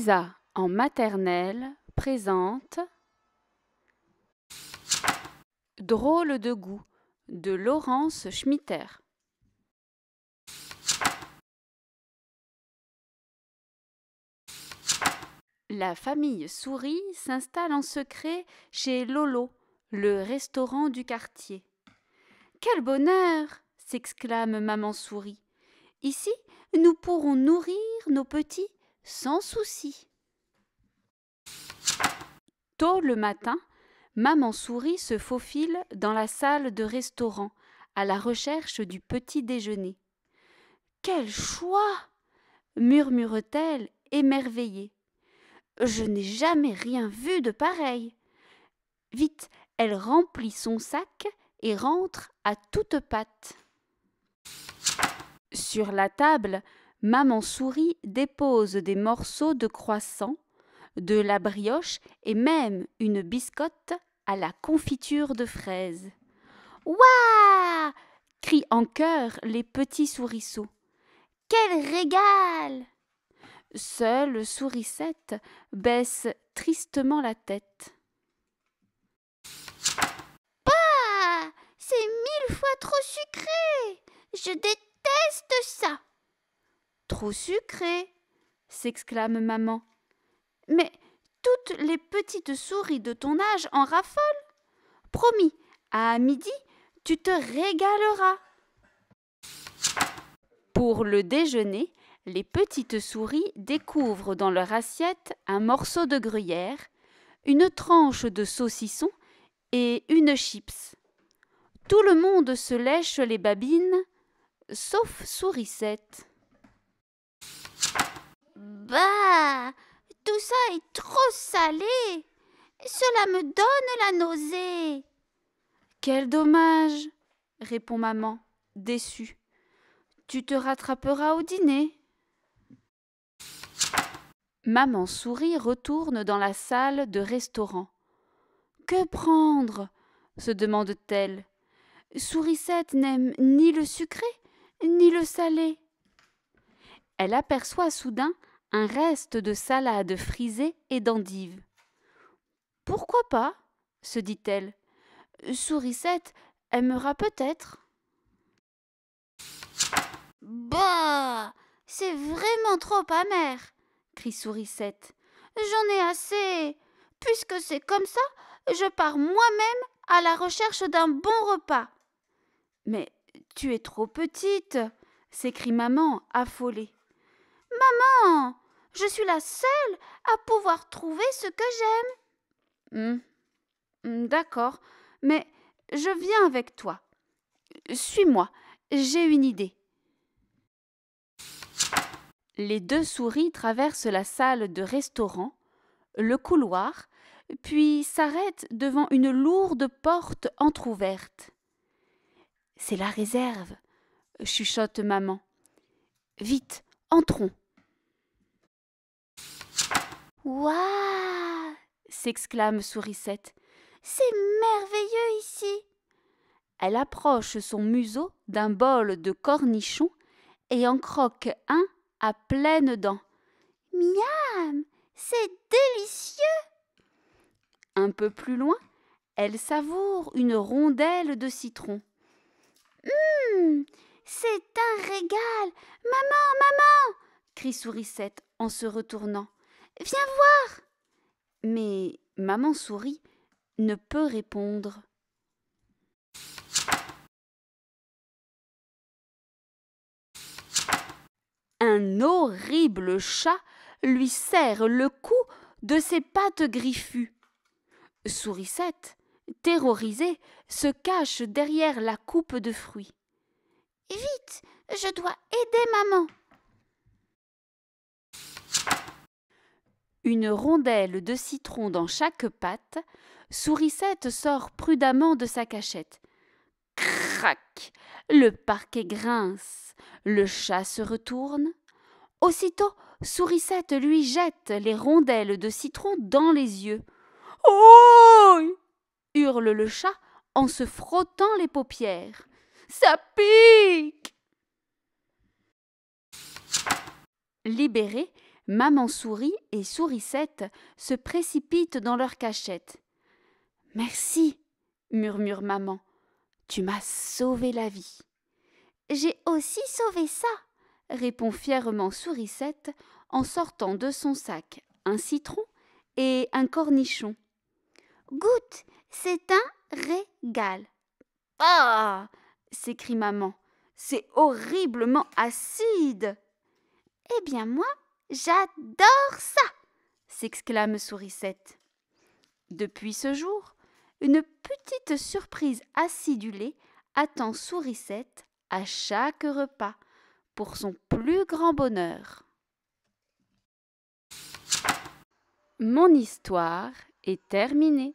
Lisa en maternelle présente Drôle de goût de Laurence Schmitter. La famille Souris s'installe en secret chez Lolo, le restaurant du quartier. Quel bonheur s'exclame Maman Souris. Ici, nous pourrons nourrir nos petits sans souci. Tôt le matin, Maman Souris se faufile dans la salle de restaurant à la recherche du petit déjeuner. Quel choix murmure-t-elle émerveillée. Je n'ai jamais rien vu de pareil. Vite, elle remplit son sac et rentre à toutes pattes. Sur la table, Maman Souris dépose des morceaux de croissant, de la brioche et même une biscotte à la confiture de fraises. Ouah crient en chœur les petits souriceaux. Quel régal Seule Sourisette baisse tristement la tête. Bah C'est mille fois trop sucré Je déteste ça trop sucré s'exclame maman. Mais toutes les petites souris de ton âge en raffolent. Promis, à midi, tu te régaleras. Pour le déjeuner, les petites souris découvrent dans leur assiette un morceau de gruyère, une tranche de saucisson et une chips. Tout le monde se lèche les babines, sauf Sourisette. Bah Tout ça est trop salé Cela me donne la nausée Quel dommage répond maman, déçue. Tu te rattraperas au dîner. Maman Souris retourne dans la salle de restaurant. Que prendre se demande-t-elle. Sourisette n'aime ni le sucré ni le salé. Elle aperçoit soudain un reste de salade frisée et d'endives. Pourquoi pas se dit-elle. Sourisette aimera peut-être. Bah C'est vraiment trop amer crie Sourisette. J'en ai assez Puisque c'est comme ça, je pars moi-même à la recherche d'un bon repas. Mais tu es trop petite s'écrie maman, affolée. Maman, je suis la seule à pouvoir trouver ce que j'aime. Hum, hum, d'accord, mais je viens avec toi. Suis-moi, j'ai une idée. Les deux souris traversent la salle de restaurant, le couloir, puis s'arrêtent devant une lourde porte entr'ouverte. C'est la réserve, chuchote maman. Vite, entrons. Waouh s'exclame Souricette. C'est merveilleux ici. Elle approche son museau d'un bol de cornichons et en croque un à pleines dents. Miam C'est délicieux Un peu plus loin, elle savoure une rondelle de citron. Hum C'est un régal Maman, maman crie Souricette en se retournant. Viens voir Mais maman souris ne peut répondre. Un horrible chat lui serre le cou de ses pattes griffues. Sourisette, terrorisée, se cache derrière la coupe de fruits. Vite, je dois aider maman. une rondelle de citron dans chaque patte, Sourisette sort prudemment de sa cachette. Crac Le parquet grince, le chat se retourne. Aussitôt, Sourisette lui jette les rondelles de citron dans les yeux. Oh hurle le chat en se frottant les paupières. Ça pique Libéré, Maman souris et sourisette se précipitent dans leur cachette. Merci, murmure maman. Tu m'as sauvé la vie. J'ai aussi sauvé ça, répond fièrement Sourisette en sortant de son sac un citron et un cornichon. Goûte, c'est un régal. Ah s'écrie maman, c'est horriblement acide. Eh bien moi, J'adore ça s'exclame Sourisette. Depuis ce jour, une petite surprise acidulée attend Sourisette à chaque repas pour son plus grand bonheur. Mon histoire est terminée.